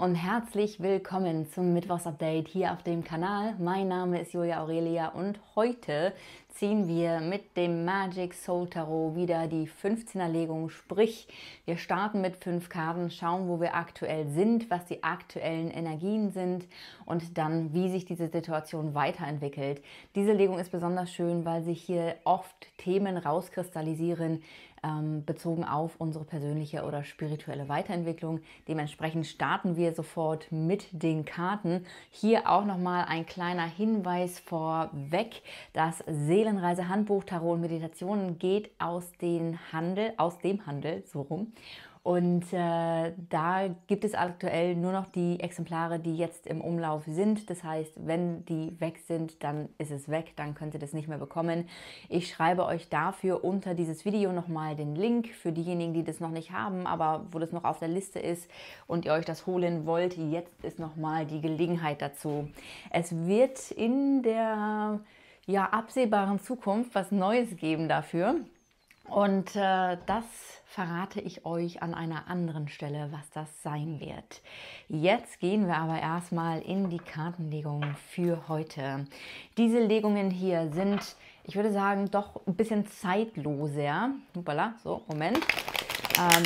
und herzlich willkommen zum Mittwochs-Update hier auf dem Kanal. Mein Name ist Julia Aurelia und heute ziehen wir mit dem Magic Soul Tarot wieder die 15er Legung, sprich wir starten mit fünf Karten, schauen, wo wir aktuell sind, was die aktuellen Energien sind und dann, wie sich diese Situation weiterentwickelt. Diese Legung ist besonders schön, weil sich hier oft Themen rauskristallisieren, ähm, bezogen auf unsere persönliche oder spirituelle Weiterentwicklung. Dementsprechend starten wir sofort mit den Karten. Hier auch nochmal ein kleiner Hinweis vorweg. Das Seelenreise-Handbuch Tarot und Meditationen geht aus, den Handel, aus dem Handel, so rum. Und äh, da gibt es aktuell nur noch die Exemplare, die jetzt im Umlauf sind. Das heißt, wenn die weg sind, dann ist es weg, dann könnt ihr das nicht mehr bekommen. Ich schreibe euch dafür unter dieses Video nochmal den Link für diejenigen, die das noch nicht haben, aber wo das noch auf der Liste ist und ihr euch das holen wollt. Jetzt ist nochmal die Gelegenheit dazu. Es wird in der ja, absehbaren Zukunft was Neues geben dafür. Und äh, das verrate ich euch an einer anderen Stelle, was das sein wird. Jetzt gehen wir aber erstmal in die Kartenlegung für heute. Diese Legungen hier sind, ich würde sagen, doch ein bisschen zeitloser. Hoppala, so, Moment. Ähm,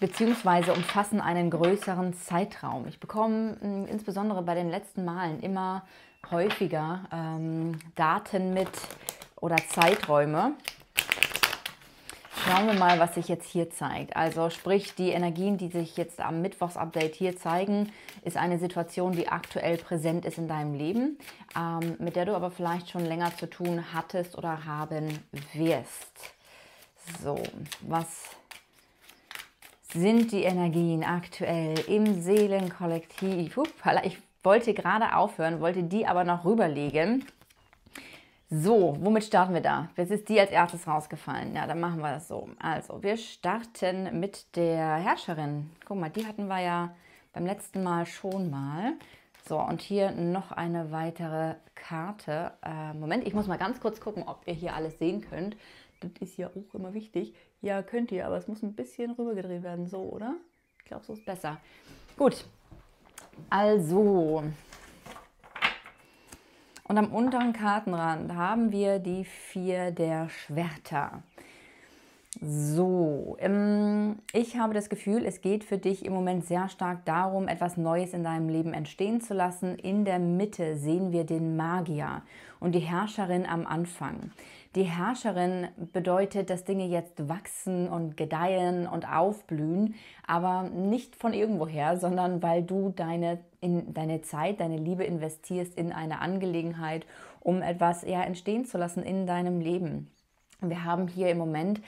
beziehungsweise umfassen einen größeren Zeitraum. Ich bekomme hm, insbesondere bei den letzten Malen immer häufiger ähm, Daten mit oder Zeiträume. Schauen wir mal, was sich jetzt hier zeigt. Also sprich, die Energien, die sich jetzt am Mittwochs-Update hier zeigen, ist eine Situation, die aktuell präsent ist in deinem Leben, ähm, mit der du aber vielleicht schon länger zu tun hattest oder haben wirst. So, was sind die Energien aktuell im Seelenkollektiv? ich wollte gerade aufhören, wollte die aber noch rüberlegen. So, womit starten wir da? Jetzt ist die als erstes rausgefallen? Ja, dann machen wir das so. Also, wir starten mit der Herrscherin. Guck mal, die hatten wir ja beim letzten Mal schon mal. So, und hier noch eine weitere Karte. Äh, Moment, ich muss mal ganz kurz gucken, ob ihr hier alles sehen könnt. Das ist ja auch immer wichtig. Ja, könnt ihr, aber es muss ein bisschen rübergedreht werden, so, oder? Ich glaube, so ist besser. Gut, also und am unteren Kartenrand haben wir die vier der Schwerter. So, ähm, ich habe das Gefühl, es geht für dich im Moment sehr stark darum, etwas Neues in deinem Leben entstehen zu lassen. In der Mitte sehen wir den Magier und die Herrscherin am Anfang. Die Herrscherin bedeutet, dass Dinge jetzt wachsen und gedeihen und aufblühen, aber nicht von irgendwoher, sondern weil du deine, in, deine Zeit, deine Liebe investierst in eine Angelegenheit, um etwas eher entstehen zu lassen in deinem Leben. Wir haben hier im Moment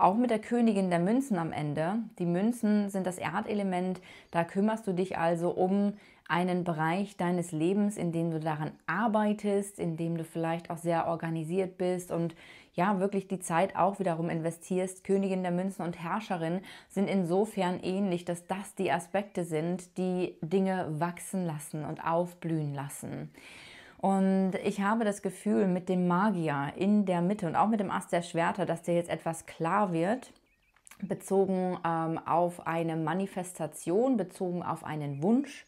auch mit der Königin der Münzen am Ende. Die Münzen sind das Erdelement, da kümmerst du dich also um einen Bereich deines Lebens, in dem du daran arbeitest, in dem du vielleicht auch sehr organisiert bist und ja, wirklich die Zeit auch wiederum investierst. Königin der Münzen und Herrscherin sind insofern ähnlich, dass das die Aspekte sind, die Dinge wachsen lassen und aufblühen lassen. Und ich habe das Gefühl mit dem Magier in der Mitte und auch mit dem Ast der Schwerter, dass dir jetzt etwas klar wird bezogen ähm, auf eine Manifestation, bezogen auf einen Wunsch,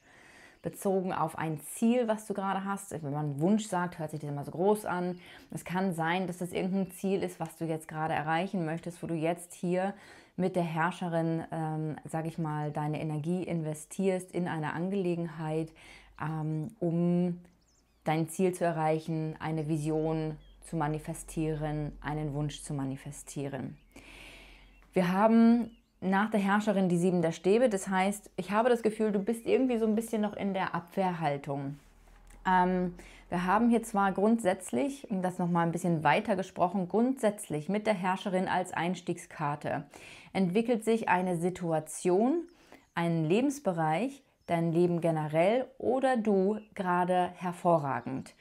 bezogen auf ein Ziel, was du gerade hast. Also wenn man Wunsch sagt, hört sich das immer so groß an. Es kann sein, dass das irgendein Ziel ist, was du jetzt gerade erreichen möchtest, wo du jetzt hier mit der Herrscherin, ähm, sage ich mal, deine Energie investierst in eine Angelegenheit, ähm, um dein Ziel zu erreichen, eine Vision zu manifestieren, einen Wunsch zu manifestieren. Wir haben nach der Herrscherin die sieben der Stäbe. Das heißt, ich habe das Gefühl, du bist irgendwie so ein bisschen noch in der Abwehrhaltung. Ähm, wir haben hier zwar grundsätzlich, um das nochmal ein bisschen weiter gesprochen, grundsätzlich mit der Herrscherin als Einstiegskarte entwickelt sich eine Situation, einen Lebensbereich, dein Leben generell oder du gerade hervorragend.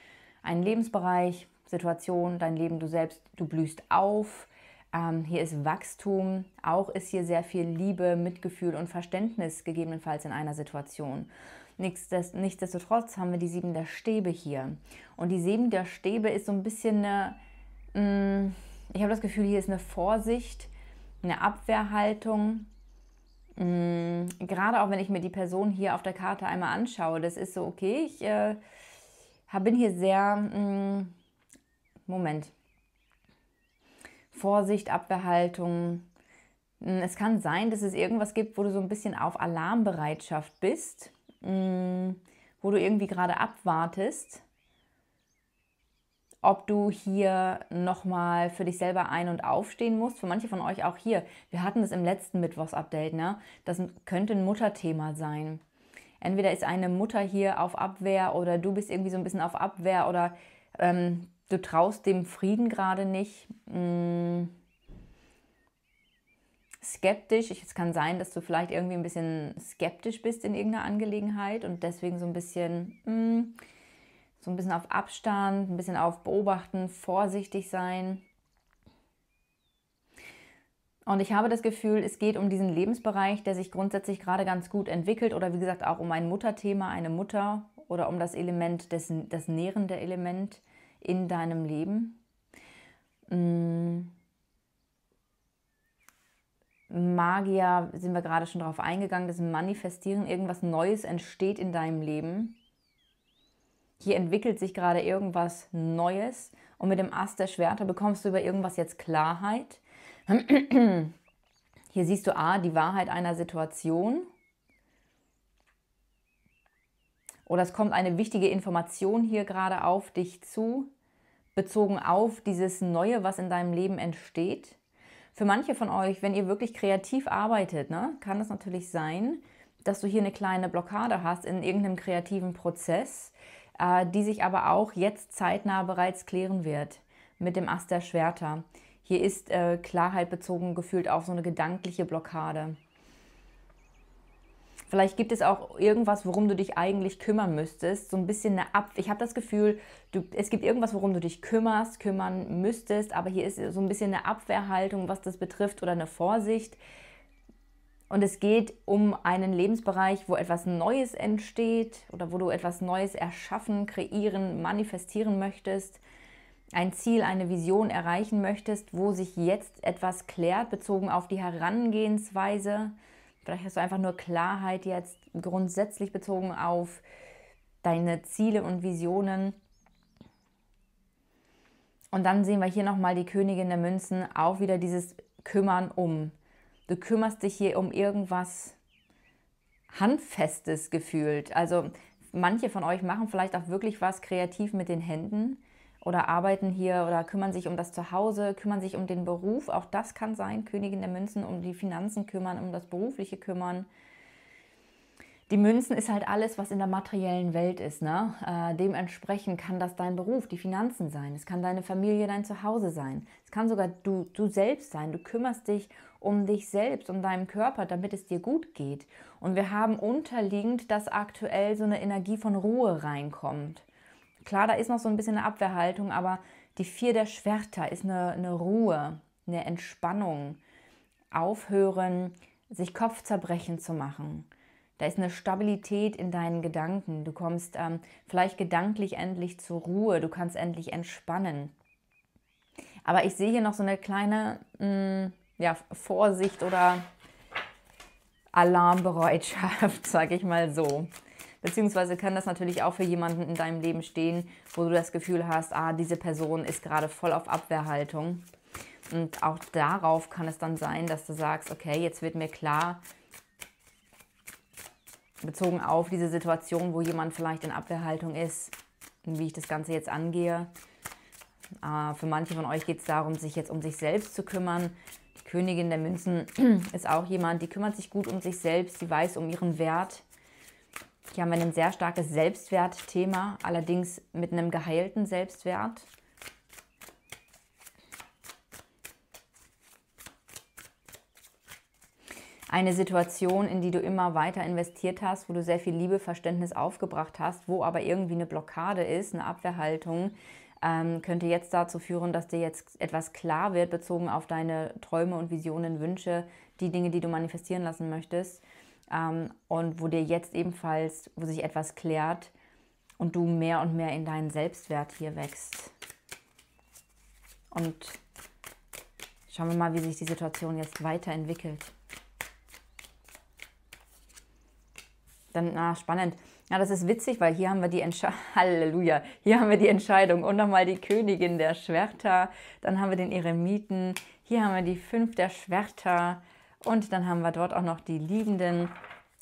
Ein Lebensbereich, Situation, dein Leben, du selbst, du blühst auf. Ähm, hier ist Wachstum, auch ist hier sehr viel Liebe, Mitgefühl und Verständnis gegebenenfalls in einer Situation. Nichtsdestotrotz haben wir die sieben der Stäbe hier. Und die sieben der Stäbe ist so ein bisschen eine, mh, mm, ich habe das Gefühl, hier ist eine Vorsicht, eine Abwehrhaltung, Mm, gerade auch wenn ich mir die Person hier auf der Karte einmal anschaue, das ist so, okay, ich äh, bin hier sehr, mh, mm, Moment, Vorsicht, Abwehrhaltung. Mm, es kann sein, dass es irgendwas gibt, wo du so ein bisschen auf Alarmbereitschaft bist, wo du irgendwie gerade abwartest ob du hier nochmal für dich selber ein- und aufstehen musst. Für manche von euch auch hier. Wir hatten das im letzten Mittwochs-Update, ne? Das könnte ein Mutterthema sein. Entweder ist eine Mutter hier auf Abwehr oder du bist irgendwie so ein bisschen auf Abwehr oder ähm, du traust dem Frieden gerade nicht. Hm. Skeptisch. es kann sein, dass du vielleicht irgendwie ein bisschen skeptisch bist in irgendeiner Angelegenheit und deswegen so ein bisschen. Hm, so ein bisschen auf Abstand, ein bisschen auf Beobachten, vorsichtig sein. Und ich habe das Gefühl, es geht um diesen Lebensbereich, der sich grundsätzlich gerade ganz gut entwickelt oder wie gesagt auch um ein Mutterthema, eine Mutter oder um das Element, des, das nährende Element in deinem Leben. Mm. Magier sind wir gerade schon darauf eingegangen, das Manifestieren, irgendwas Neues entsteht in deinem Leben hier entwickelt sich gerade irgendwas Neues und mit dem Ast der Schwerter bekommst du über irgendwas jetzt Klarheit. Hier siehst du A, die Wahrheit einer Situation. Oder es kommt eine wichtige Information hier gerade auf dich zu, bezogen auf dieses Neue, was in deinem Leben entsteht. Für manche von euch, wenn ihr wirklich kreativ arbeitet, ne, kann es natürlich sein, dass du hier eine kleine Blockade hast in irgendeinem kreativen Prozess, äh, die sich aber auch jetzt zeitnah bereits klären wird mit dem Ast der Schwerter. Hier ist äh, Klarheit bezogen gefühlt auf so eine gedankliche Blockade. Vielleicht gibt es auch irgendwas, worum du dich eigentlich kümmern müsstest. So ein bisschen eine Ab. Ich habe das Gefühl, du, es gibt irgendwas, worum du dich kümmerst, kümmern müsstest, aber hier ist so ein bisschen eine Abwehrhaltung, was das betrifft, oder eine Vorsicht. Und es geht um einen Lebensbereich, wo etwas Neues entsteht oder wo du etwas Neues erschaffen, kreieren, manifestieren möchtest, ein Ziel, eine Vision erreichen möchtest, wo sich jetzt etwas klärt, bezogen auf die Herangehensweise. Vielleicht hast du einfach nur Klarheit jetzt grundsätzlich bezogen auf deine Ziele und Visionen. Und dann sehen wir hier nochmal die Königin der Münzen, auch wieder dieses Kümmern um du kümmerst dich hier um irgendwas Handfestes gefühlt. Also manche von euch machen vielleicht auch wirklich was kreativ mit den Händen oder arbeiten hier oder kümmern sich um das Zuhause, kümmern sich um den Beruf. Auch das kann sein, Königin der Münzen, um die Finanzen kümmern, um das Berufliche kümmern die Münzen ist halt alles, was in der materiellen Welt ist. Ne? Äh, dementsprechend kann das dein Beruf, die Finanzen sein. Es kann deine Familie, dein Zuhause sein. Es kann sogar du, du selbst sein. Du kümmerst dich um dich selbst, um deinen Körper, damit es dir gut geht. Und wir haben unterliegend, dass aktuell so eine Energie von Ruhe reinkommt. Klar, da ist noch so ein bisschen eine Abwehrhaltung, aber die Vier der Schwerter ist eine, eine Ruhe, eine Entspannung. Aufhören, sich Kopfzerbrechen zu machen da ist eine Stabilität in deinen Gedanken. Du kommst ähm, vielleicht gedanklich endlich zur Ruhe. Du kannst endlich entspannen. Aber ich sehe hier noch so eine kleine mh, mm, ja, Vorsicht oder Alarmbereitschaft, sage ich mal so. Beziehungsweise kann das natürlich auch für jemanden in deinem Leben stehen, wo du das Gefühl hast, ah, diese Person ist gerade voll auf Abwehrhaltung. Und auch darauf kann es dann sein, dass du sagst, okay, jetzt wird mir klar, bezogen auf diese Situation, wo jemand vielleicht in Abwehrhaltung ist und wie ich das Ganze jetzt angehe. Äh, für manche von euch geht es darum, sich jetzt um sich selbst zu kümmern. Die Königin der Münzen ist auch jemand, die kümmert sich gut um sich selbst, sie weiß um ihren Wert. Hier haben wir ein sehr starkes Selbstwertthema, allerdings mit einem geheilten Selbstwert. eine Situation, in die du immer weiter investiert hast, wo du sehr viel Liebe, Verständnis aufgebracht hast, wo aber irgendwie eine Blockade ist, eine Abwehrhaltung, ähm, könnte jetzt dazu führen, dass dir jetzt etwas klar wird bezogen auf deine Träume und Visionen, Wünsche, die Dinge, die du manifestieren lassen möchtest. Ähm, und wo dir jetzt ebenfalls, wo sich etwas klärt und du mehr und mehr in deinen Selbstwert hier wächst. Und schauen wir mal, wie sich die Situation jetzt weiterentwickelt. Dann, na, spannend. Ja, das ist witzig, weil hier haben wir die Entscheidung, Halleluja, hier haben wir die Entscheidung und nochmal die Königin der Schwerter, dann haben wir den Eremiten, hier haben wir die Fünf der Schwerter und dann haben wir dort auch noch die Liebenden.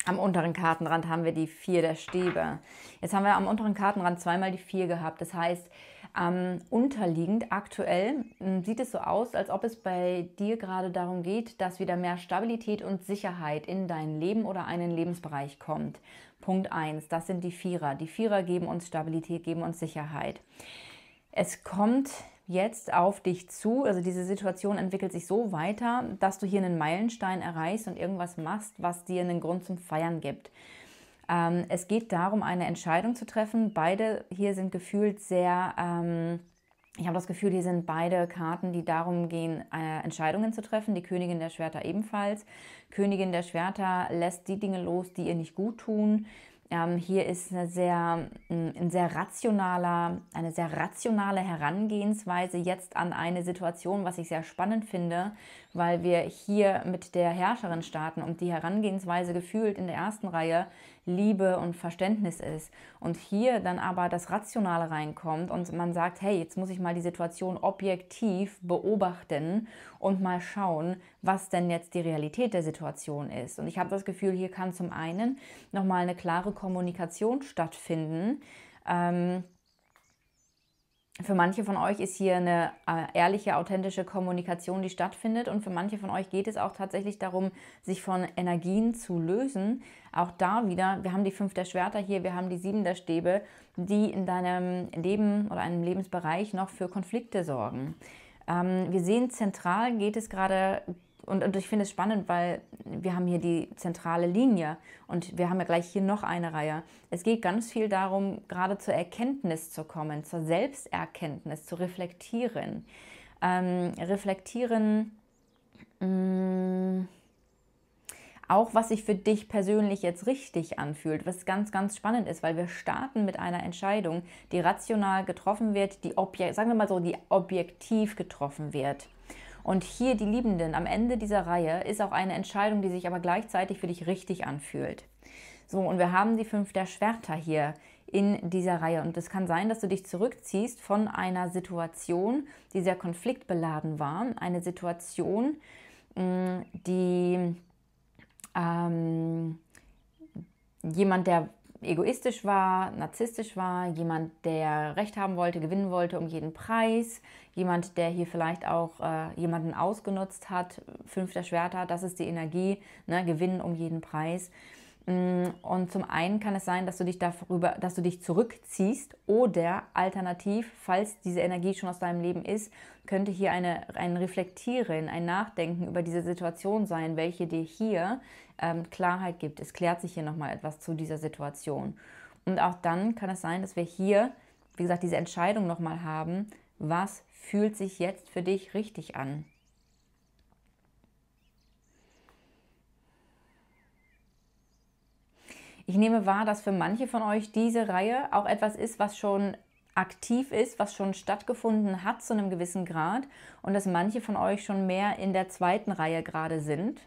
Am unteren Kartenrand haben wir die Vier der Stäbe. Jetzt haben wir am unteren Kartenrand zweimal die Vier gehabt. Das heißt, ähm, unterliegend aktuell ähm, sieht es so aus, als ob es bei dir gerade darum geht, dass wieder mehr Stabilität und Sicherheit in dein Leben oder einen Lebensbereich kommt. Punkt 1, das sind die Vierer. Die Vierer geben uns Stabilität, geben uns Sicherheit. Es kommt jetzt auf dich zu, also diese Situation entwickelt sich so weiter, dass du hier einen Meilenstein erreichst und irgendwas machst, was dir einen Grund zum Feiern gibt. Ähm, es geht darum, eine Entscheidung zu treffen. Beide hier sind gefühlt sehr, ähm, ich habe das Gefühl, hier sind beide Karten, die darum gehen, äh, Entscheidungen zu treffen. Die Königin der Schwerter ebenfalls. Königin der Schwerter lässt die Dinge los, die ihr nicht gut tun. Ähm, hier ist eine sehr, ein sehr rationaler, eine sehr rationale Herangehensweise jetzt an eine Situation, was ich sehr spannend finde, weil wir hier mit der Herrscherin starten und die Herangehensweise gefühlt in der ersten Reihe Liebe und Verständnis ist. Und hier dann aber das Rationale reinkommt und man sagt, hey, jetzt muss ich mal die Situation objektiv beobachten und mal schauen, was denn jetzt die Realität der Situation ist. Und ich habe das Gefühl, hier kann zum einen nochmal eine klare Kommunikation stattfinden. Ähm, für manche von euch ist hier eine äh, ehrliche, authentische Kommunikation, die stattfindet. Und für manche von euch geht es auch tatsächlich darum, sich von Energien zu lösen. Auch da wieder, wir haben die fünf der Schwerter hier, wir haben die sieben der Stäbe, die in deinem Leben oder einem Lebensbereich noch für Konflikte sorgen. Ähm, wir sehen, zentral geht es gerade und, und ich finde es spannend, weil wir haben hier die zentrale Linie und wir haben ja gleich hier noch eine Reihe. Es geht ganz viel darum, gerade zur Erkenntnis zu kommen, zur Selbsterkenntnis, zu reflektieren. Ähm, reflektieren mh, mm, auch, was sich für dich persönlich jetzt richtig anfühlt, was ganz, ganz spannend ist, weil wir starten mit einer Entscheidung, die rational getroffen wird, die, sagen wir mal so, die objektiv getroffen wird. Und hier die Liebenden am Ende dieser Reihe ist auch eine Entscheidung, die sich aber gleichzeitig für dich richtig anfühlt. So, und wir haben die fünf der Schwerter hier in dieser Reihe. Und es kann sein, dass du dich zurückziehst von einer Situation, die sehr konfliktbeladen war. Eine Situation, mm, die ähm, jemand, der egoistisch war, narzisstisch war, jemand, der Recht haben wollte, gewinnen wollte um jeden Preis, jemand, der hier vielleicht auch äh, jemanden ausgenutzt hat, fünfter Schwerter, das ist die Energie, ne, gewinnen um jeden Preis. Mm, und zum einen kann es sein, dass du dich darüber, dass du dich zurückziehst oder alternativ, falls diese Energie schon aus deinem Leben ist, könnte hier eine, ein Reflektieren, ein Nachdenken über diese Situation sein, welche dir hier ähm, Klarheit gibt. Es klärt sich hier nochmal etwas zu dieser Situation. Und auch dann kann es sein, dass wir hier, wie gesagt, diese Entscheidung nochmal haben, was fühlt sich jetzt für dich richtig an? Ich nehme wahr, dass für manche von euch diese Reihe auch etwas ist, was schon aktiv ist, was schon stattgefunden hat zu einem gewissen Grad und dass manche von euch schon mehr in der zweiten Reihe gerade sind.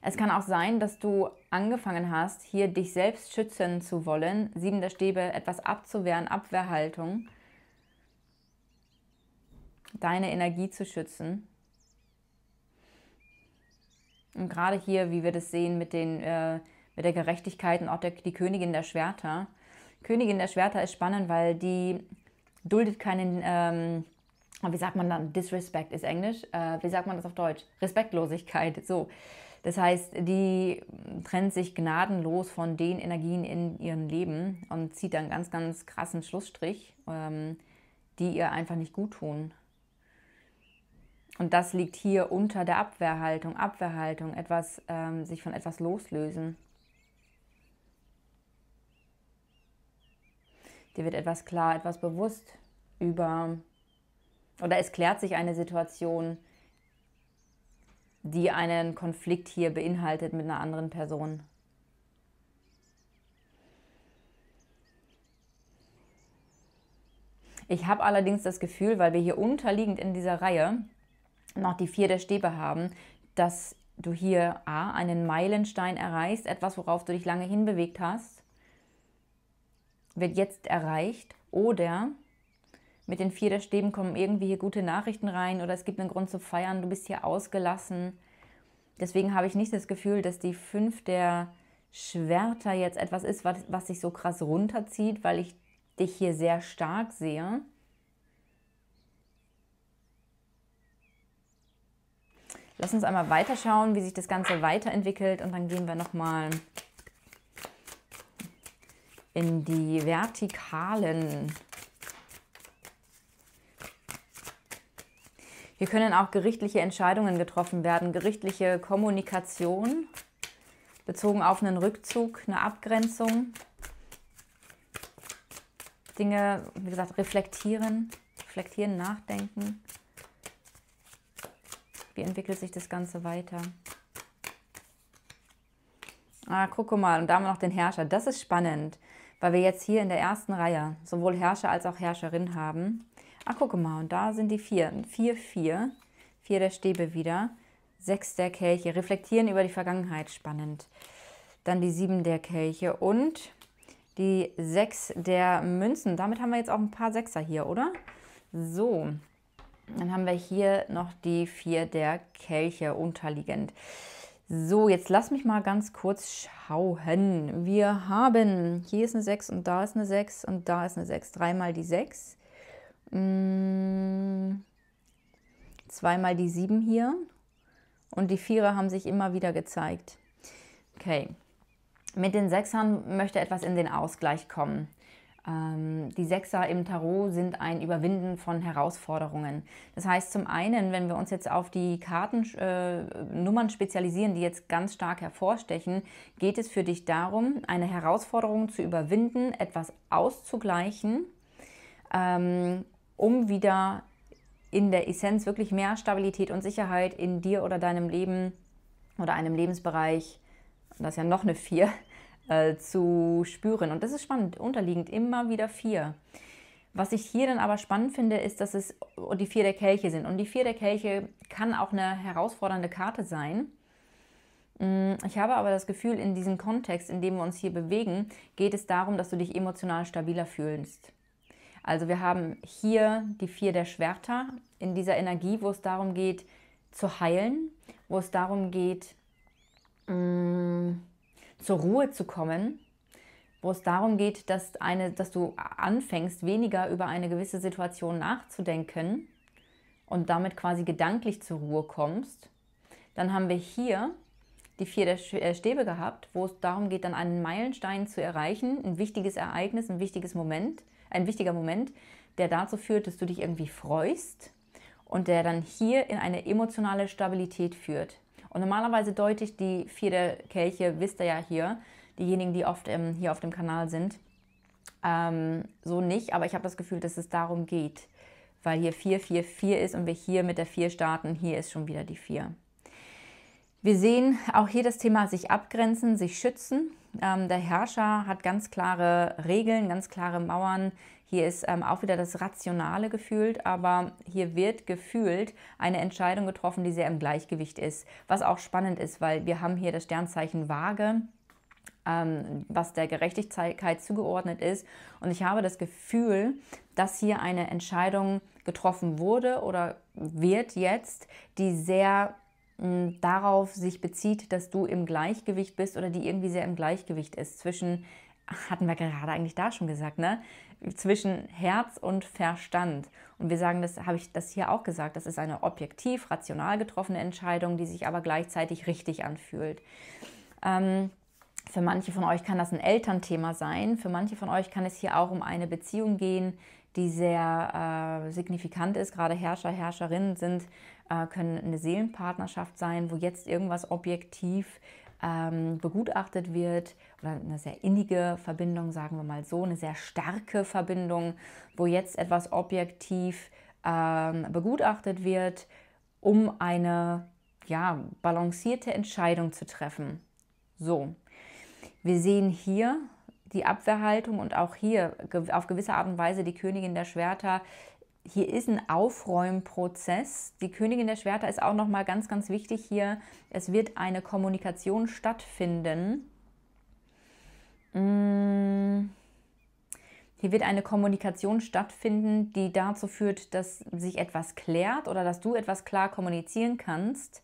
Es kann auch sein, dass du angefangen hast, hier dich selbst schützen zu wollen, sieben der Stäbe etwas abzuwehren, Abwehrhaltung, deine Energie zu schützen. Und gerade hier, wie wir das sehen mit, den, äh, mit der Gerechtigkeit und auch der, die Königin der Schwerter. Königin der Schwerter ist spannend, weil die duldet keinen, ähm, wie sagt man dann, Disrespect ist Englisch, äh, wie sagt man das auf Deutsch? Respektlosigkeit, so. Das heißt, die trennt sich gnadenlos von den Energien in ihrem Leben und zieht dann ganz, ganz krassen Schlussstrich, ähm, die ihr einfach nicht gut tun. Und das liegt hier unter der Abwehrhaltung. Abwehrhaltung, etwas, ähm, sich von etwas loslösen. Dir wird etwas klar, etwas bewusst über, oder es klärt sich eine Situation, die einen Konflikt hier beinhaltet mit einer anderen Person. Ich habe allerdings das Gefühl, weil wir hier unterliegend in dieser Reihe noch die vier der Stäbe haben, dass du hier A, einen Meilenstein erreichst, etwas, worauf du dich lange hinbewegt hast, wird jetzt erreicht oder mit den vier der Stäben kommen irgendwie hier gute Nachrichten rein oder es gibt einen Grund zu feiern, du bist hier ausgelassen. Deswegen habe ich nicht das Gefühl, dass die fünf der Schwerter jetzt etwas ist, was, was dich so krass runterzieht, weil ich dich hier sehr stark sehe. Lass uns einmal weiterschauen, wie sich das Ganze weiterentwickelt und dann gehen wir nochmal in die vertikalen. Hier können auch gerichtliche Entscheidungen getroffen werden, gerichtliche Kommunikation bezogen auf einen Rückzug, eine Abgrenzung. Dinge, wie gesagt, reflektieren, reflektieren, nachdenken. Wie entwickelt sich das Ganze weiter? Ah, guck mal, und da haben wir noch den Herrscher. Das ist spannend, weil wir jetzt hier in der ersten Reihe sowohl Herrscher als auch Herrscherin haben. Ah, guck mal, und da sind die vier. Vier, vier. Vier der Stäbe wieder. Sechs der Kelche. Reflektieren über die Vergangenheit. Spannend. Dann die sieben der Kelche und die sechs der Münzen. Damit haben wir jetzt auch ein paar Sechser hier, oder? So, dann haben wir hier noch die vier der Kelche unterliegend. So, jetzt lass mich mal ganz kurz schauen. Wir haben, hier ist eine 6 und da ist eine 6 und da ist eine 6. Dreimal die 6. Hm, mm. zweimal die 7 hier. Und die Vierer haben sich immer wieder gezeigt. Okay. Mit den Sechsern möchte etwas in den Ausgleich kommen. Ähm, die Sechser im Tarot sind ein Überwinden von Herausforderungen. Das heißt, zum einen, wenn wir uns jetzt auf die Kartennummern äh, spezialisieren, die jetzt ganz stark hervorstechen, geht es für dich darum, eine Herausforderung zu überwinden, etwas auszugleichen, ähm, um wieder in der Essenz wirklich mehr Stabilität und Sicherheit in dir oder deinem Leben oder einem Lebensbereich, das ist ja noch eine Vier, äh, zu spüren. Und das ist spannend, unterliegend immer wieder vier. Was ich hier dann aber spannend finde, ist, dass es die vier der Kelche sind. Und die vier der Kelche kann auch eine herausfordernde Karte sein. Mm, ich habe aber das Gefühl, in diesem Kontext, in dem wir uns hier bewegen, geht es darum, dass du dich emotional stabiler fühlst. Also wir haben hier die vier der Schwerter in dieser Energie, wo es darum geht, zu heilen, wo es darum geht, mh, mm, zur Ruhe zu kommen, wo es darum geht, dass, eine, dass du anfängst, weniger über eine gewisse Situation nachzudenken und damit quasi gedanklich zur Ruhe kommst. Dann haben wir hier die vier äh, Stäbe gehabt, wo es darum geht, dann einen Meilenstein zu erreichen, ein wichtiges Ereignis, ein wichtiges Moment, ein wichtiger Moment, der dazu führt, dass du dich irgendwie freust und der dann hier in eine emotionale Stabilität führt. Und normalerweise deute ich die vier der Kelche, wisst ihr ja hier, diejenigen, die oft ähm, hier auf dem Kanal sind, ähm, so nicht. Aber ich habe das Gefühl, dass es darum geht, weil hier 4, 4, 4 ist und wir hier mit der 4 starten. Hier ist schon wieder die 4. Wir sehen auch hier das Thema sich abgrenzen, sich schützen. Ähm, der Herrscher hat ganz klare Regeln, ganz klare Mauern, hier ist ähm, auch wieder das Rationale gefühlt, aber hier wird gefühlt eine Entscheidung getroffen, die sehr im Gleichgewicht ist. Was auch spannend ist, weil wir haben hier das Sternzeichen Waage ähm, was der Gerechtigkeit zugeordnet ist. Und ich habe das Gefühl, dass hier eine Entscheidung getroffen wurde oder wird jetzt, die sehr hm, darauf sich bezieht, dass du im Gleichgewicht bist oder die irgendwie sehr im Gleichgewicht ist zwischen hatten wir gerade eigentlich da schon gesagt, ne? zwischen Herz und Verstand. Und wir sagen, das habe ich das hier auch gesagt, das ist eine objektiv, rational getroffene Entscheidung, die sich aber gleichzeitig richtig anfühlt. Ähm, für manche von euch kann das ein Elternthema sein, für manche von euch kann es hier auch um eine Beziehung gehen, die sehr äh, signifikant ist. Gerade Herrscher, Herrscherinnen sind, äh, können eine Seelenpartnerschaft sein, wo jetzt irgendwas objektiv ähm, begutachtet wird oder eine sehr innige Verbindung, sagen wir mal so, eine sehr starke Verbindung, wo jetzt etwas objektiv ähm, begutachtet wird, um eine ja, balancierte Entscheidung zu treffen. So, wir sehen hier die Abwehrhaltung und auch hier auf gewisse Art und Weise die Königin der Schwerter. Hier ist ein Aufräumprozess. Die Königin der Schwerter ist auch noch mal ganz, ganz wichtig hier. Es wird eine Kommunikation stattfinden Mm. Hier wird eine Kommunikation stattfinden, die dazu führt, dass sich etwas klärt oder dass du etwas klar kommunizieren kannst.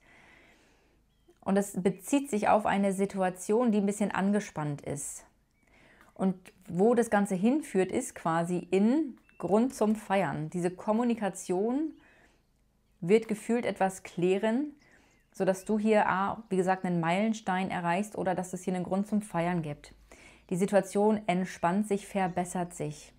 Und das bezieht sich auf eine Situation, die ein bisschen angespannt ist. Und wo das Ganze hinführt, ist quasi in Grund zum Feiern. Diese Kommunikation wird gefühlt etwas klären, sodass du hier, wie gesagt, einen Meilenstein erreichst oder dass es hier einen Grund zum Feiern gibt. Die Situation entspannt sich, verbessert sich.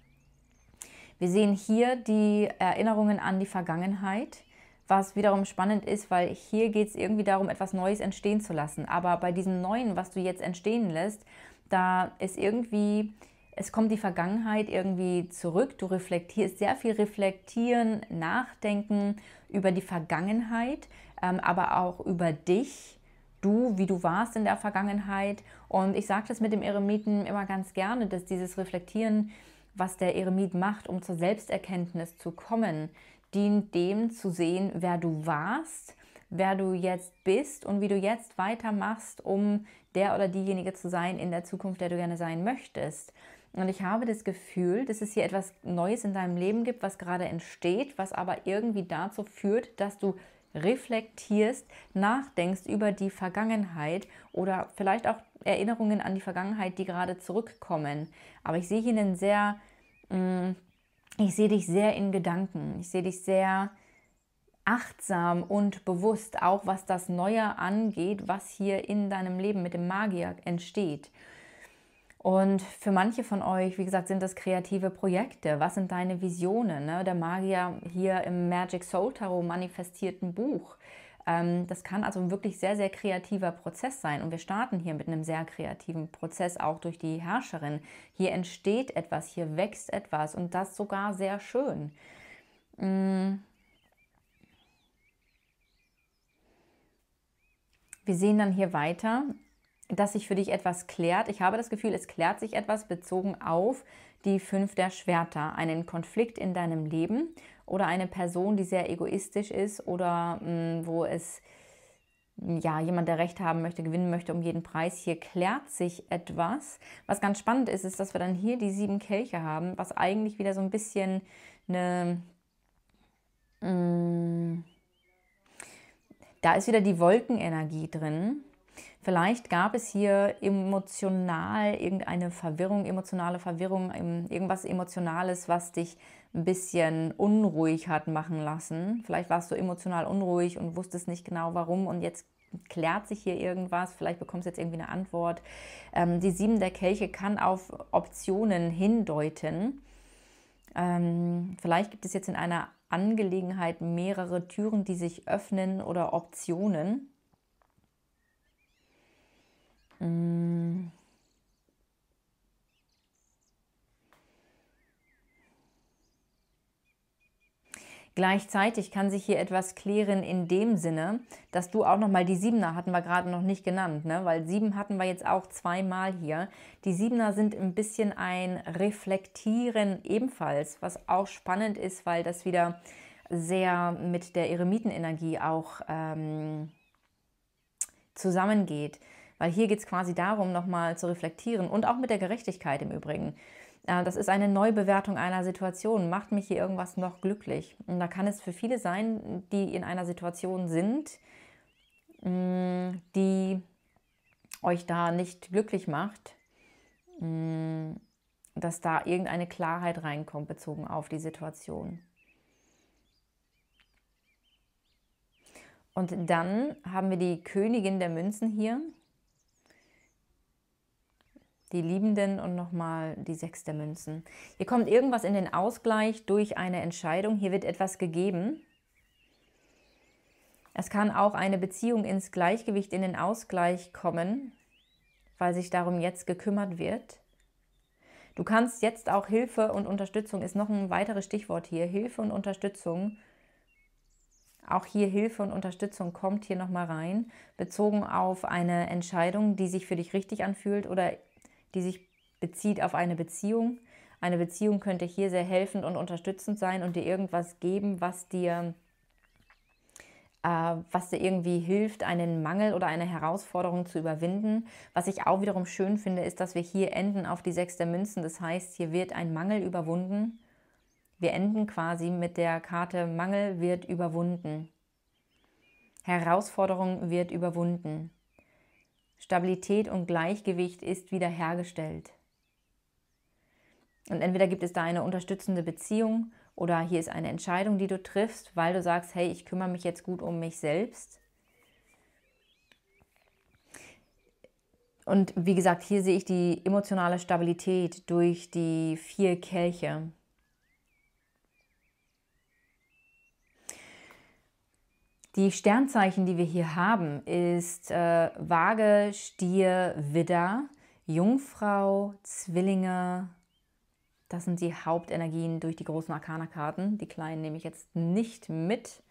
Wir sehen hier die Erinnerungen an die Vergangenheit, was wiederum spannend ist, weil hier geht es irgendwie darum, etwas Neues entstehen zu lassen. Aber bei diesem Neuen, was du jetzt entstehen lässt, da ist irgendwie, es kommt die Vergangenheit irgendwie zurück. Du reflektierst sehr viel reflektieren, nachdenken über die Vergangenheit, ähm, aber auch über dich du, wie du warst in der Vergangenheit. Und ich sage das mit dem Eremiten immer ganz gerne, dass dieses Reflektieren, was der Eremit macht, um zur Selbsterkenntnis zu kommen, dient dem zu sehen, wer du warst, wer du jetzt bist und wie du jetzt weitermachst, um der oder diejenige zu sein in der Zukunft, der du gerne sein möchtest. Und ich habe das Gefühl, dass es hier etwas Neues in deinem Leben gibt, was gerade entsteht, was aber irgendwie dazu führt, dass du reflektierst, nachdenkst über die Vergangenheit oder vielleicht auch Erinnerungen an die Vergangenheit, die gerade zurückkommen. Aber ich sehe hier einen sehr, mm, ich sehe dich sehr in Gedanken. Ich sehe dich sehr achtsam und bewusst, auch was das Neue angeht, was hier in deinem Leben mit dem Magier entsteht. Und für manche von euch, wie gesagt, sind das kreative Projekte. Was sind deine Visionen? Ne? Der Magier hier im Magic Soul Tarot manifestierten Buch. Ähm, das kann also ein wirklich sehr, sehr kreativer Prozess sein. Und wir starten hier mit einem sehr kreativen Prozess, auch durch die Herrscherin. Hier entsteht etwas, hier wächst etwas und das sogar sehr schön. Mm. Wir sehen dann hier weiter dass sich für dich etwas klärt. Ich habe das Gefühl, es klärt sich etwas bezogen auf die fünf der Schwerter, einen Konflikt in deinem Leben oder eine Person, die sehr egoistisch ist oder mh, hm, wo es hm, ja, jemand, der Recht haben möchte, gewinnen möchte um jeden Preis. Hier klärt sich etwas. Was ganz spannend ist, ist, dass wir dann hier die sieben Kelche haben, was eigentlich wieder so ein bisschen eine... Mh, hm, da ist wieder die Wolkenenergie drin Vielleicht gab es hier emotional irgendeine Verwirrung, emotionale Verwirrung, irgendwas Emotionales, was dich ein bisschen unruhig hat machen lassen. Vielleicht warst du emotional unruhig und wusstest nicht genau warum und jetzt klärt sich hier irgendwas, vielleicht bekommst du jetzt irgendwie eine Antwort. Ähm, die Sieben der Kelche kann auf Optionen hindeuten. Ähm, vielleicht gibt es jetzt in einer Angelegenheit mehrere Türen, die sich öffnen oder Optionen. Mm. Gleichzeitig kann sich hier etwas klären in dem Sinne, dass du auch nochmal die Siebener hatten wir gerade noch nicht genannt, ne? weil sieben hatten wir jetzt auch zweimal hier. Die Siebener sind ein bisschen ein Reflektieren ebenfalls, was auch spannend ist, weil das wieder sehr mit der Eremitenenergie auch ähm, zusammengeht. Weil hier geht es quasi darum, nochmal zu reflektieren und auch mit der Gerechtigkeit im Übrigen. Äh, das ist eine Neubewertung einer Situation. Macht mich hier irgendwas noch glücklich? Und da kann es für viele sein, die in einer Situation sind, mm, die euch da nicht glücklich macht, mm, dass da irgendeine Klarheit reinkommt bezogen auf die Situation. Und dann haben wir die Königin der Münzen hier die Liebenden und nochmal die Sechs der Münzen. Hier kommt irgendwas in den Ausgleich durch eine Entscheidung. Hier wird etwas gegeben. Es kann auch eine Beziehung ins Gleichgewicht, in den Ausgleich kommen, weil sich darum jetzt gekümmert wird. Du kannst jetzt auch Hilfe und Unterstützung, ist noch ein weiteres Stichwort hier, Hilfe und Unterstützung. Auch hier Hilfe und Unterstützung kommt hier nochmal rein, bezogen auf eine Entscheidung, die sich für dich richtig anfühlt oder die sich bezieht auf eine Beziehung. Eine Beziehung könnte hier sehr helfend und unterstützend sein und dir irgendwas geben, was dir, äh, was dir irgendwie hilft, einen Mangel oder eine Herausforderung zu überwinden. Was ich auch wiederum schön finde, ist, dass wir hier enden auf die sechs der Münzen. Das heißt, hier wird ein Mangel überwunden. Wir enden quasi mit der Karte Mangel wird überwunden. Herausforderung wird überwunden. Stabilität und Gleichgewicht ist wiederhergestellt. Und entweder gibt es da eine unterstützende Beziehung oder hier ist eine Entscheidung, die du triffst, weil du sagst, hey, ich kümmere mich jetzt gut um mich selbst. Und wie gesagt, hier sehe ich die emotionale Stabilität durch die vier Kelche. Die Sternzeichen, die wir hier haben, ist äh, Waage, Stier, Widder, Jungfrau, Zwillinge. Das sind die Hauptenergien durch die großen Arkana-Karten. Die kleinen nehme ich jetzt nicht mit.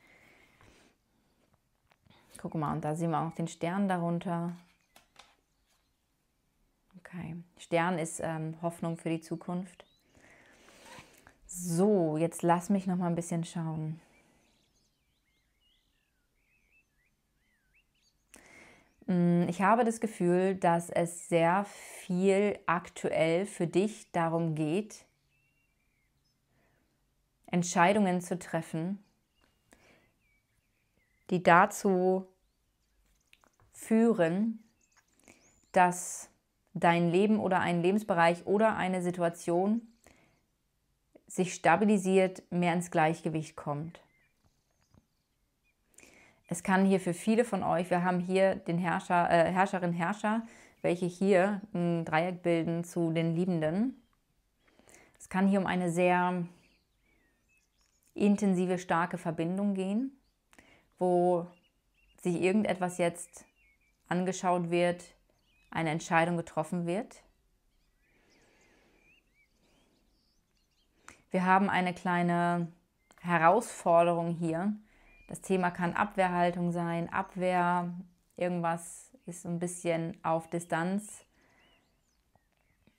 Guck mal, und da sehen wir auch noch den Stern darunter. Okay, Stern ist ähm, Hoffnung für die Zukunft. So, jetzt lass mich noch mal ein bisschen schauen. ich habe das Gefühl, dass es sehr viel aktuell für dich darum geht, Entscheidungen zu treffen, die dazu führen, dass dein Leben oder ein Lebensbereich oder eine Situation sich stabilisiert, mehr ins Gleichgewicht kommt es kann hier für viele von euch, wir haben hier den Herrscher, äh, Herrscherin, Herrscher, welche hier ein Dreieck bilden zu den Liebenden. Es kann hier um eine sehr intensive, starke Verbindung gehen, wo sich irgendetwas jetzt angeschaut wird, eine Entscheidung getroffen wird. Wir haben eine kleine Herausforderung hier, das Thema kann Abwehrhaltung sein, Abwehr, irgendwas ist so ein bisschen auf Distanz.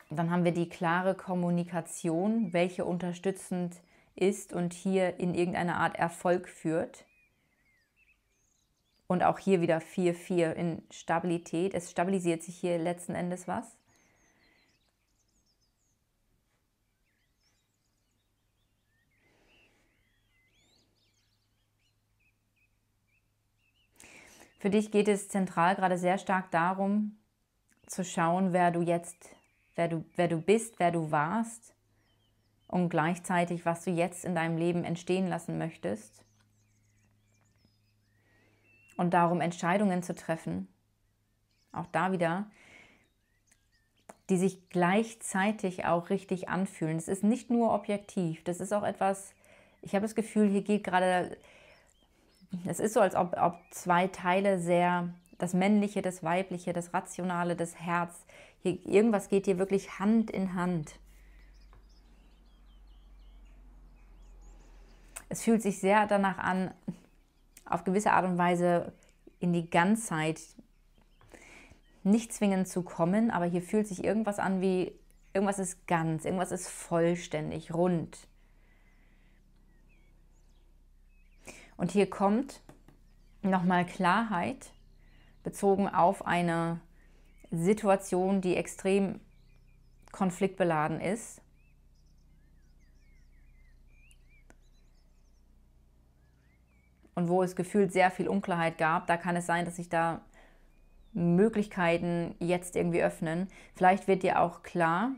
Dann haben wir die klare Kommunikation, welche unterstützend ist und hier in irgendeiner Art Erfolg führt. Und auch hier wieder 4-4 in Stabilität. Es stabilisiert sich hier letzten Endes was. Für dich geht es zentral gerade sehr stark darum, zu schauen, wer du jetzt, wer du, wer du bist, wer du warst und gleichzeitig, was du jetzt in deinem Leben entstehen lassen möchtest. Und darum Entscheidungen zu treffen, auch da wieder, die sich gleichzeitig auch richtig anfühlen. Es ist nicht nur objektiv, das ist auch etwas, ich habe das Gefühl, hier geht gerade es ist so, als ob, ob zwei Teile sehr, das Männliche, das Weibliche, das Rationale, das Herz, hier, irgendwas geht hier wirklich Hand in Hand. Es fühlt sich sehr danach an, auf gewisse Art und Weise in die Ganzheit nicht zwingend zu kommen, aber hier fühlt sich irgendwas an wie, irgendwas ist ganz, irgendwas ist vollständig, rund. Und hier kommt nochmal Klarheit bezogen auf eine Situation, die extrem konfliktbeladen ist. Und wo es gefühlt sehr viel Unklarheit gab, da kann es sein, dass sich da Möglichkeiten jetzt irgendwie öffnen. Vielleicht wird dir auch klar,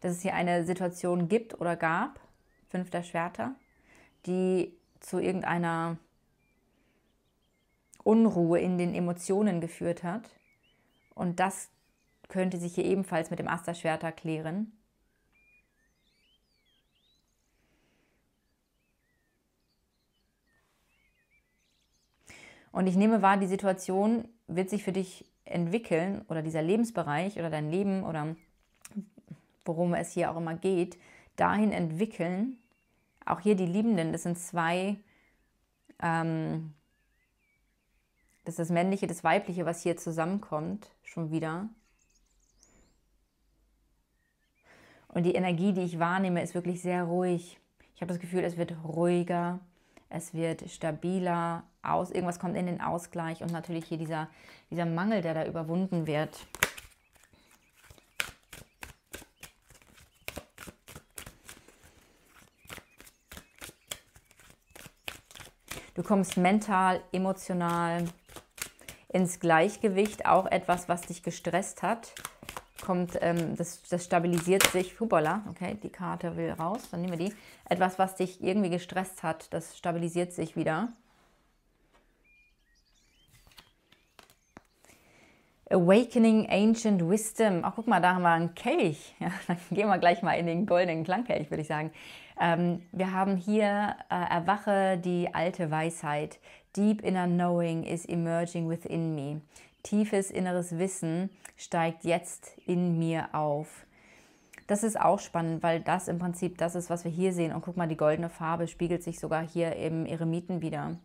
dass es hier eine Situation gibt oder gab, fünfter Schwerter, die zu irgendeiner Unruhe in den Emotionen geführt hat. Und das könnte sich hier ebenfalls mit dem Asterschwerter klären. Und ich nehme wahr, die Situation wird sich für dich entwickeln oder dieser Lebensbereich oder dein Leben oder worum es hier auch immer geht, dahin entwickeln, auch hier die Liebenden, das sind zwei, ähm, das ist das Männliche, das Weibliche, was hier zusammenkommt, schon wieder. Und die Energie, die ich wahrnehme, ist wirklich sehr ruhig. Ich habe das Gefühl, es wird ruhiger, es wird stabiler, aus, irgendwas kommt in den Ausgleich und natürlich hier dieser, dieser Mangel, der da überwunden wird. Du kommst mental, emotional ins Gleichgewicht. Auch etwas, was dich gestresst hat, kommt, ähm, das, das stabilisiert sich. Hubala, okay, die Karte will raus, dann nehmen wir die. Etwas, was dich irgendwie gestresst hat, das stabilisiert sich wieder. Awakening Ancient Wisdom. Ach, guck mal, da haben wir einen Kelch. Ja, dann gehen wir gleich mal in den goldenen Klangkelch, würde ich sagen. Ähm, wir haben hier äh, Erwache die alte Weisheit. Deep inner knowing is emerging within me. Tiefes inneres Wissen steigt jetzt in mir auf. Das ist auch spannend, weil das im Prinzip das ist, was wir hier sehen. Und guck mal, die goldene Farbe spiegelt sich sogar hier im Eremiten wieder.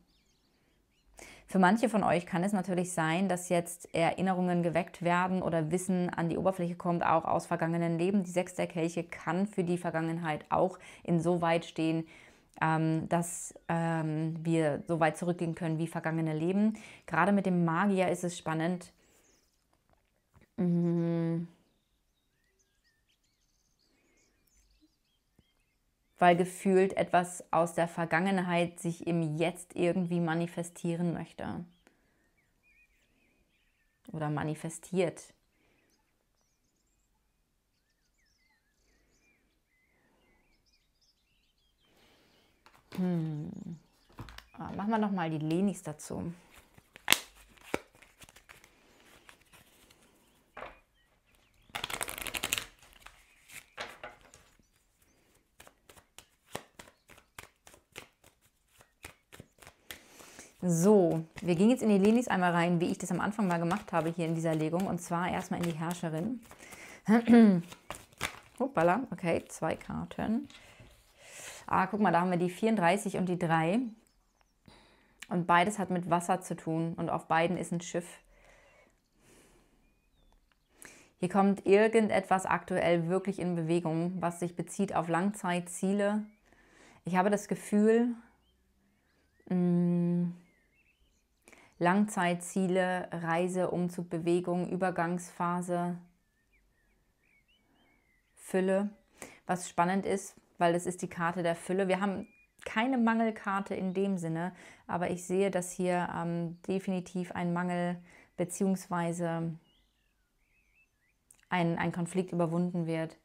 Für manche von euch kann es natürlich sein, dass jetzt Erinnerungen geweckt werden oder Wissen an die Oberfläche kommt, auch aus vergangenen Leben. Die Sechs der Kelche kann für die Vergangenheit auch insoweit stehen, ähm, dass ähm, wir so weit zurückgehen können wie vergangene Leben. Gerade mit dem Magier ist es spannend. Mhm. weil gefühlt etwas aus der Vergangenheit sich im Jetzt irgendwie manifestieren möchte oder manifestiert. Hm. Ah, machen wir noch mal die Lenis dazu. So, wir gehen jetzt in die Lenis einmal rein, wie ich das am Anfang mal gemacht habe hier in dieser Legung. Und zwar erstmal in die Herrscherin. Hoppala, okay, zwei Karten. Ah, guck mal, da haben wir die 34 und die 3. Und beides hat mit Wasser zu tun. Und auf beiden ist ein Schiff. Hier kommt irgendetwas aktuell wirklich in Bewegung, was sich bezieht auf Langzeitziele. Ich habe das Gefühl, mh, mm, Langzeitziele, Reise, Umzug, Bewegung, Übergangsphase, Fülle, was spannend ist, weil das ist die Karte der Fülle. Wir haben keine Mangelkarte in dem Sinne, aber ich sehe, dass hier ähm, definitiv ein Mangel bzw. Ein, ein Konflikt überwunden wird.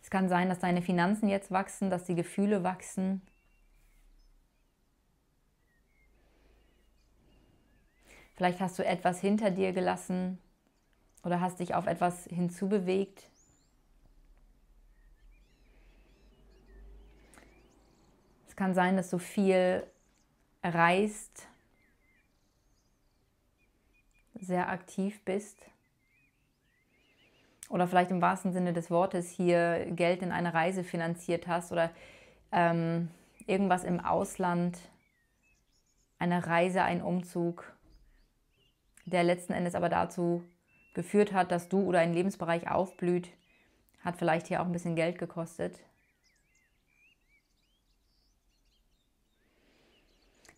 Es kann sein, dass deine Finanzen jetzt wachsen, dass die Gefühle wachsen, Vielleicht hast du etwas hinter dir gelassen oder hast dich auf etwas hinzubewegt. Es kann sein, dass du viel reist, sehr aktiv bist oder vielleicht im wahrsten Sinne des Wortes hier Geld in eine Reise finanziert hast oder ähm, irgendwas im Ausland, eine Reise, ein Umzug der letzten Endes aber dazu geführt hat, dass du oder ein Lebensbereich aufblüht, hat vielleicht hier auch ein bisschen Geld gekostet.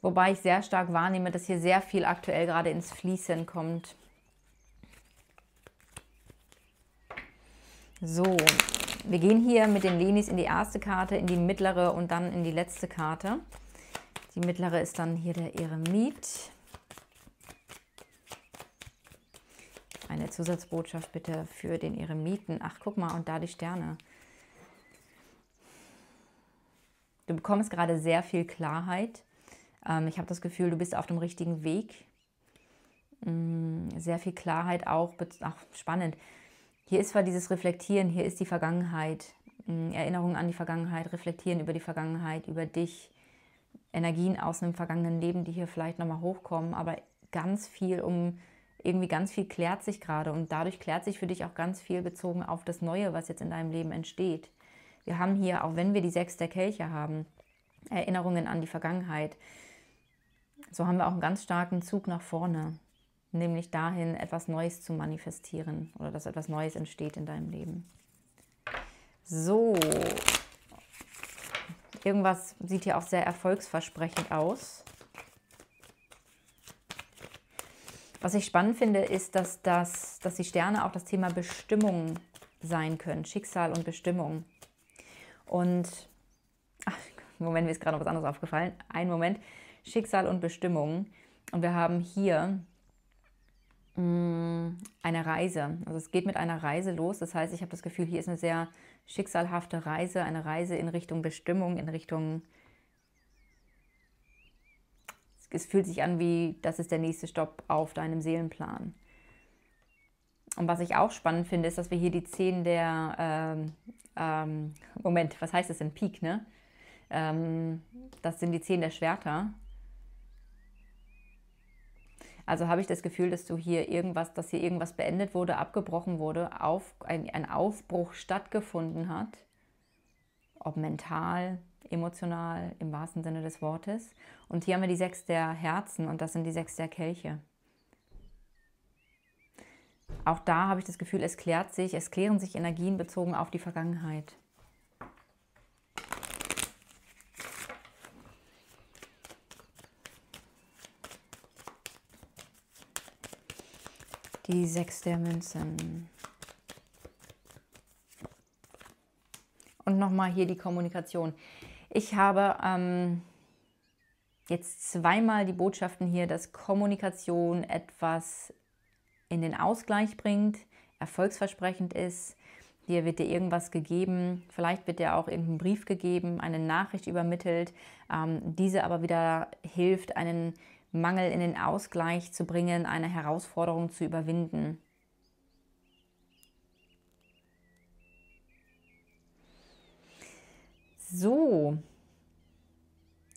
Wobei ich sehr stark wahrnehme, dass hier sehr viel aktuell gerade ins Fließen kommt. So, wir gehen hier mit den Lenis in die erste Karte, in die mittlere und dann in die letzte Karte. Die mittlere ist dann hier der Eremit. Eine Zusatzbotschaft bitte für den Eremiten. Ach, guck mal, und da die Sterne. Du bekommst gerade sehr viel Klarheit. Ähm, ich habe das Gefühl, du bist auf dem richtigen Weg. Mm, sehr viel Klarheit auch. Ach, spannend. Hier ist zwar dieses Reflektieren, hier ist die Vergangenheit. Mm, Erinnerungen an die Vergangenheit, Reflektieren über die Vergangenheit, über dich. Energien aus einem vergangenen Leben, die hier vielleicht nochmal hochkommen, aber ganz viel um irgendwie ganz viel klärt sich gerade und dadurch klärt sich für dich auch ganz viel bezogen auf das Neue, was jetzt in deinem Leben entsteht. Wir haben hier, auch wenn wir die Sechs der Kelche haben, Erinnerungen an die Vergangenheit. So haben wir auch einen ganz starken Zug nach vorne, nämlich dahin, etwas Neues zu manifestieren oder dass etwas Neues entsteht in deinem Leben. So, irgendwas sieht hier auch sehr erfolgsversprechend aus. Was ich spannend finde, ist, dass, das, dass die Sterne auch das Thema Bestimmung sein können. Schicksal und Bestimmung. Und, ach, Moment, mir ist gerade noch was anderes aufgefallen. Ein Moment. Schicksal und Bestimmung. Und wir haben hier mh, mm, eine Reise. Also es geht mit einer Reise los. Das heißt, ich habe das Gefühl, hier ist eine sehr schicksalhafte Reise, eine Reise in Richtung Bestimmung, in Richtung es fühlt sich an wie, das ist der nächste Stopp auf deinem Seelenplan. Und was ich auch spannend finde, ist, dass wir hier die 10 der, ähm, ähm, Moment, was heißt das denn? Peak, ne? Ähm, das sind die 10 der Schwerter. Also habe ich das Gefühl, dass du hier irgendwas, dass hier irgendwas beendet wurde, abgebrochen wurde, auf, ein, ein Aufbruch stattgefunden hat. Ob mental, emotional im wahrsten Sinne des Wortes. Und hier haben wir die sechs der Herzen und das sind die sechs der Kelche. Auch da habe ich das Gefühl, es klärt sich, es klären sich Energien bezogen auf die Vergangenheit. Die sechs der Münzen. Und nochmal hier die Kommunikation. Ich habe ähm, jetzt zweimal die Botschaften hier, dass Kommunikation etwas in den Ausgleich bringt, erfolgsversprechend ist. Dir wird dir irgendwas gegeben, vielleicht wird dir auch irgendein Brief gegeben, eine Nachricht übermittelt, ähm, diese aber wieder hilft, einen Mangel in den Ausgleich zu bringen, eine Herausforderung zu überwinden. So,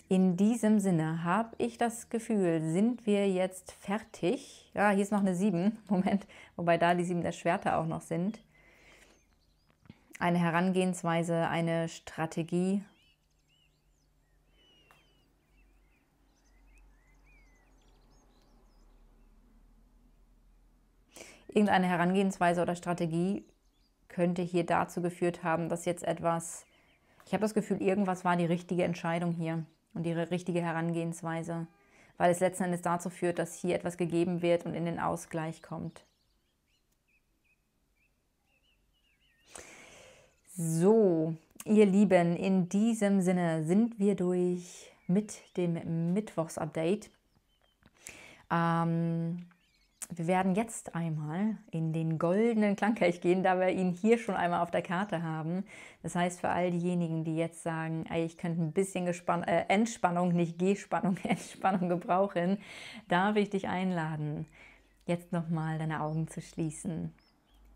in diesem Sinne habe ich das Gefühl, sind wir jetzt fertig. Ja, hier ist noch eine 7, Moment, wobei da die 7 der Schwerter auch noch sind. Eine Herangehensweise, eine Strategie. Irgendeine Herangehensweise oder Strategie könnte hier dazu geführt haben, dass jetzt etwas ich habe das Gefühl, irgendwas war die richtige Entscheidung hier und ihre richtige Herangehensweise, weil es letzten Endes dazu führt, dass hier etwas gegeben wird und in den Ausgleich kommt. So, ihr Lieben, in diesem Sinne sind wir durch mit dem Mittwochs-Update. Ähm, wir werden jetzt einmal in den goldenen Klangkelch gehen, da wir ihn hier schon einmal auf der Karte haben. Das heißt, für all diejenigen, die jetzt sagen, ey, ich könnte ein bisschen Gespann äh, Entspannung, nicht Gespannung, Entspannung gebrauchen, darf ich dich einladen, jetzt nochmal deine Augen zu schließen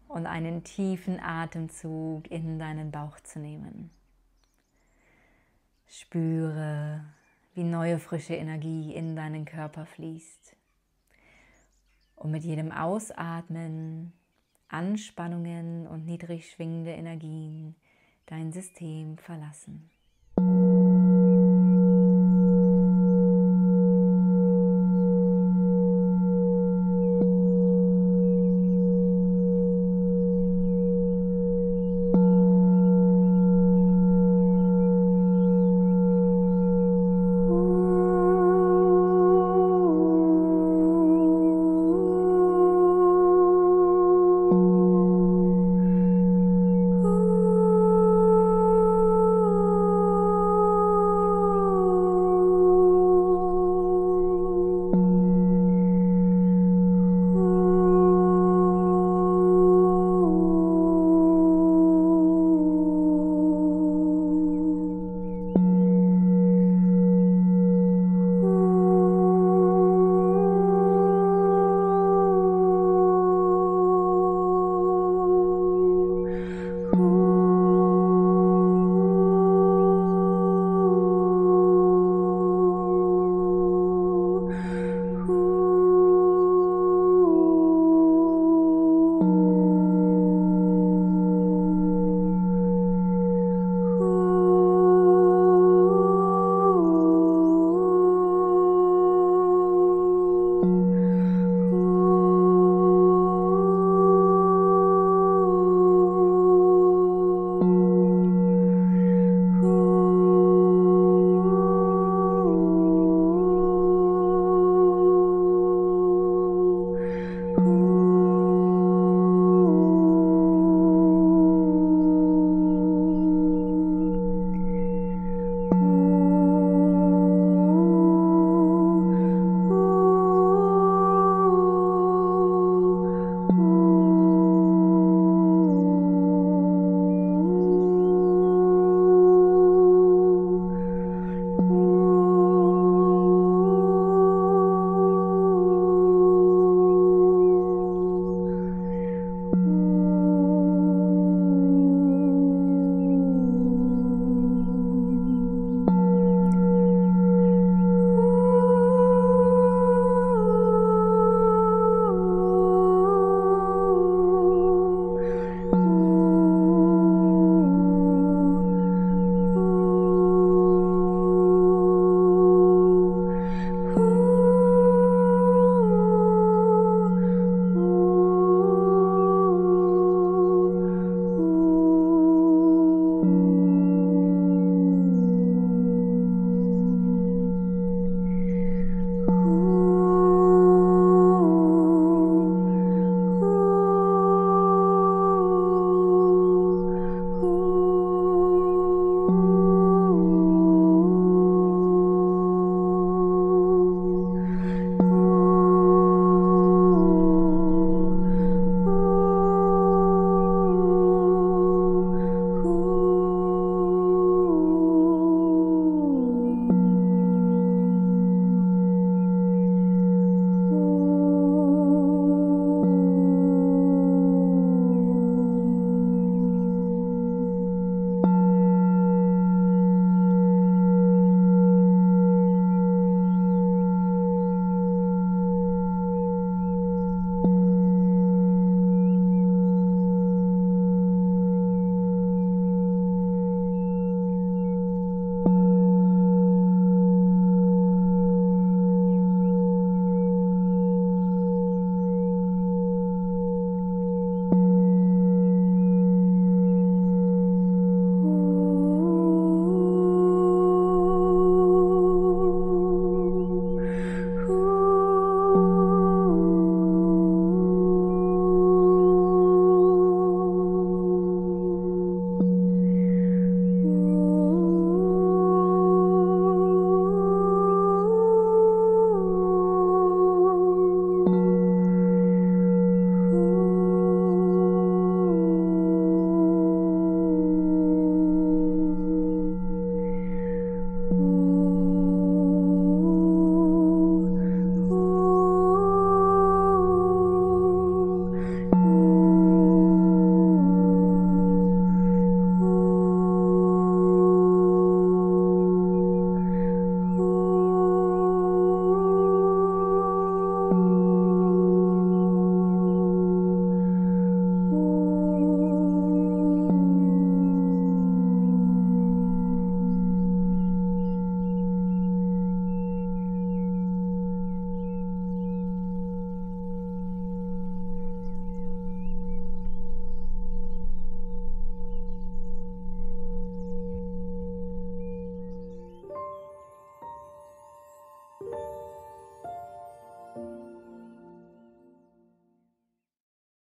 und einen tiefen Atemzug in deinen Bauch zu nehmen. Spüre, wie neue frische Energie in deinen Körper fließt. Und mit jedem Ausatmen Anspannungen und niedrig schwingende Energien dein System verlassen.